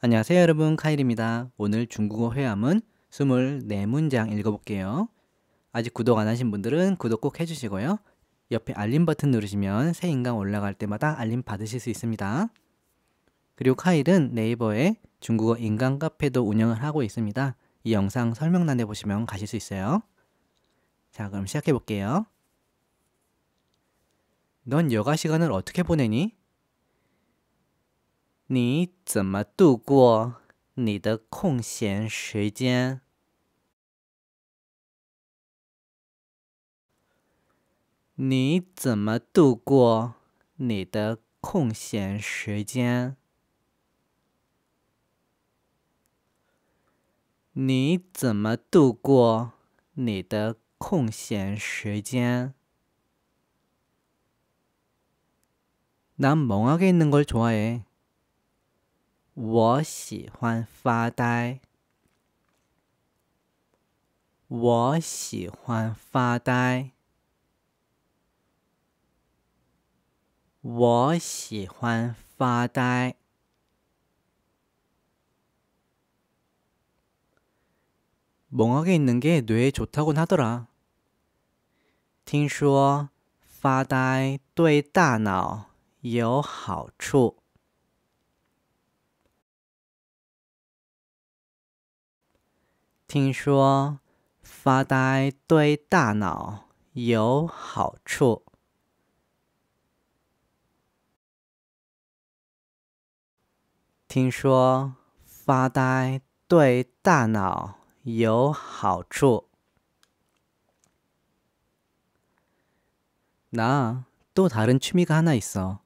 안녕하세요 여러분 카일입니다. 오늘 중국어 회화문 24문장 읽어볼게요. 아직 구독 안 하신 분들은 구독 꼭 해주시고요. 옆에 알림 버튼 누르시면 새 인강 올라갈 때마다 알림 받으실 수 있습니다. 그리고 카일은 네이버에 중국어 인강 카페도 운영을 하고 있습니다. 이 영상 설명란에 보시면 가실 수 있어요. 자 그럼 시작해볼게요. 넌 여가 시간을 어떻게 보내니? 你怎么度过你的空闲时间？你怎么度过你的空闲时间？你怎么度过你的空闲时间？난멍하게있는걸좋아해我喜欢发呆。我喜欢发呆。我喜欢发呆。懵 u 있는게뇌에좋다고하더라发呆对大脑有好处。听说发呆对大脑有好处。听说发呆对大脑有好处。나또다른취미가하나있 어。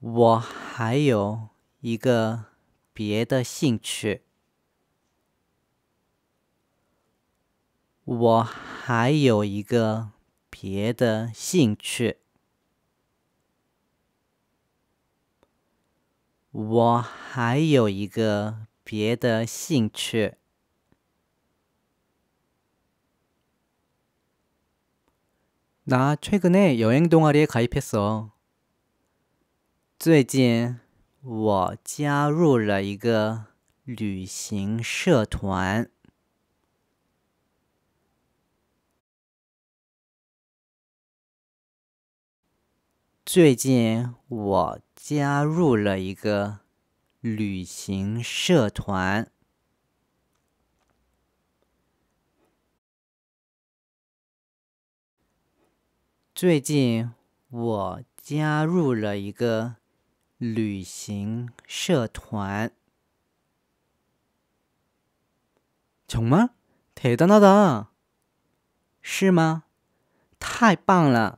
我还有一个别的兴趣。我还有一个别的兴趣。我还有一个别的兴趣。나최근에여행동아리에가입했 어。 最近我加入了一个旅行社团。最近我加入了一个旅行社团。最近我加入了一个旅行社团。什么？等等等等。是吗？太棒了！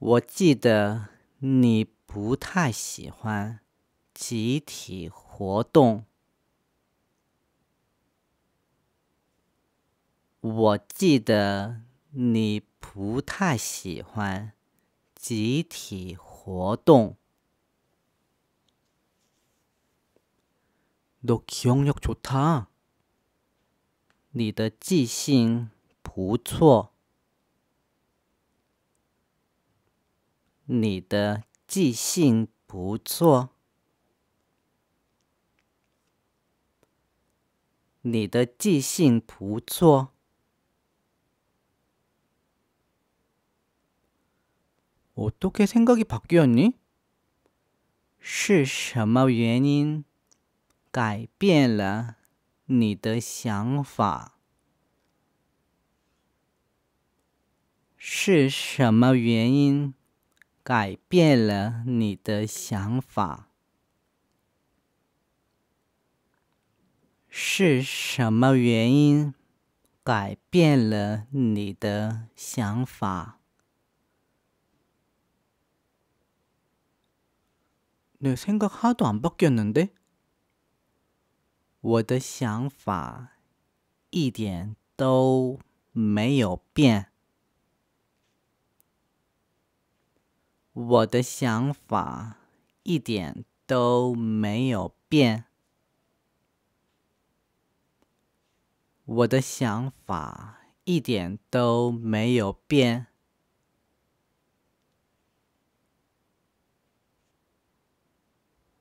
我记得你不太喜欢集体活动。我记得你不太喜欢集体活动。你记忆力好。你的记性不错。你的记性不错。你的记性不错。어떻게생각이바뀌었니是什么原因改变了你的想法？是什么原因？改变了你的想法，是什么原因改变了你的想法？내생각하도안바뀌었는 데， 我的想法一点都没有变。我的想法一点都没有变。我的想法一点都没有变。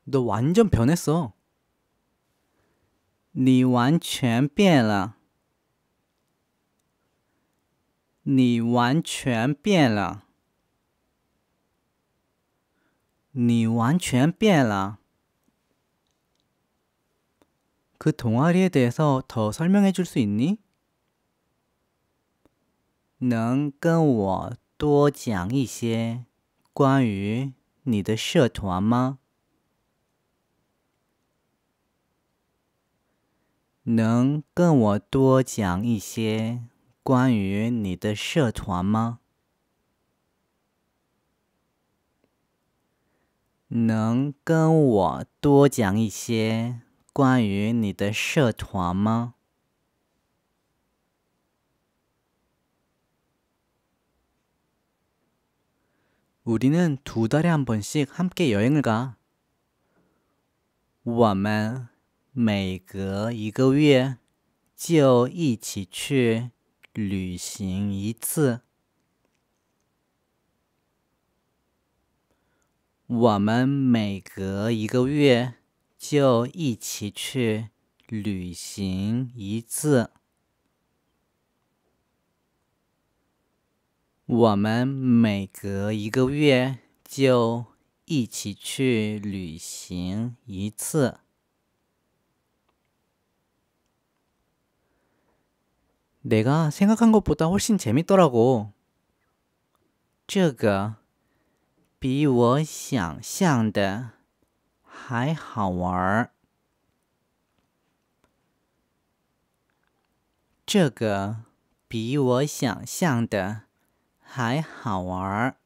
你完全变了一，你完全变了，你完全变了。你完全变了。에라그동아리에대해서더설명해줄수있 니？ 能跟我多讲一些关于你的社团吗？能跟我多讲一些关于你的社团吗？能跟我多讲一些关于你的社团吗？我们每隔一个月就一起去旅行一次。我们每隔一个月就一起去旅行一次。我们每隔一个月就一起去旅行一次。내가생각한것보다훨씬재밌더라고这个比我想象的还好玩儿。这个比我想象的还好玩儿。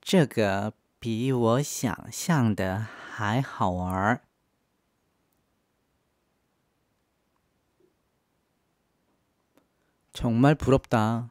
这个比我想象的还好玩儿。정말부럽다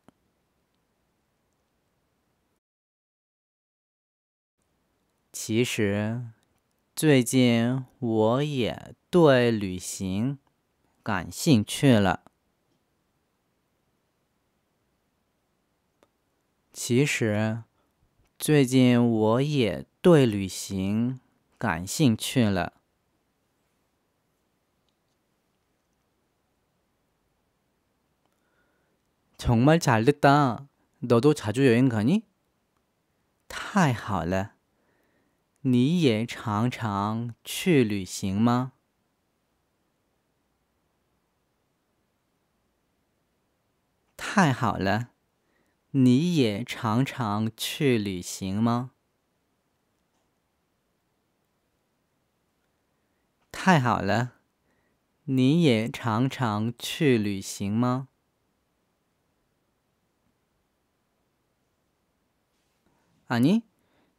其实，最近我也对旅行感兴趣了。其实，最近我也对旅行感兴趣了。정말잘됐다너도자주여행가니太好了。你也常常去旅行吗？太好了，你也常常去旅行吗？太好了，你也常常去旅行吗？啊，你？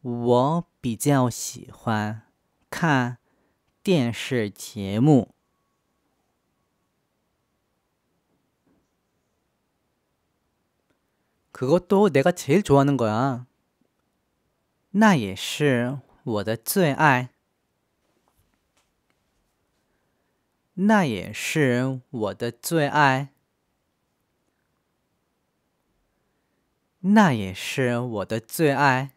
我比较喜欢看电视节目。그것도내가제일좋아하는거야那也是我的最爱。那也是我的最爱。那也是我的最爱。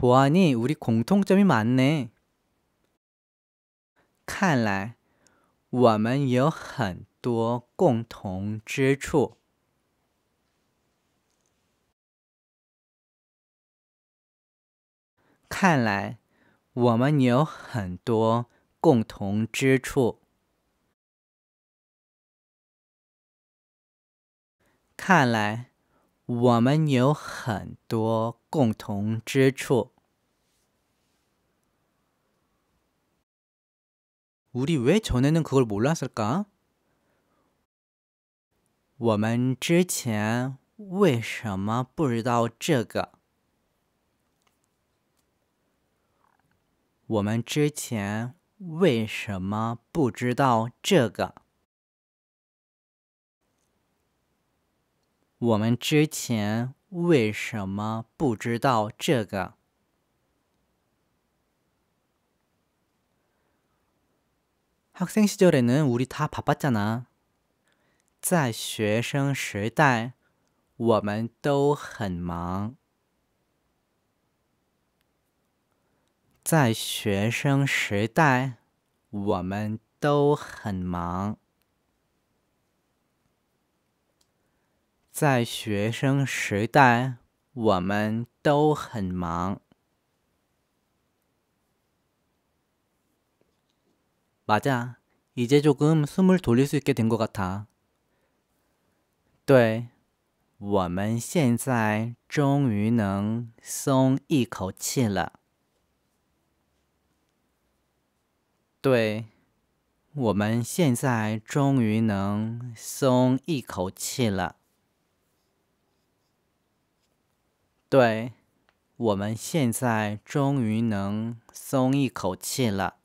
보안이우리공통점이많네看来我们有很多共同之处。看来我们有很多共同之处。看来。我们有很多共同之处。우리왜전에는그걸몰랐을 까？ 我们之前为什么不知道这个？我们之前为什么不知道这个？我们之前为什么不知道这个？학생시절에는우리다바빴잖 아。 在学生时代，我们都很忙。在学生时代，我们都很忙。在学生时代，我们都很忙。맞아이제조금숨을돌릴수있게된것같아对，我们现在终于能松一口气了。对，我们现在终于能松一口气了。对，我们现在终于能松一口气了。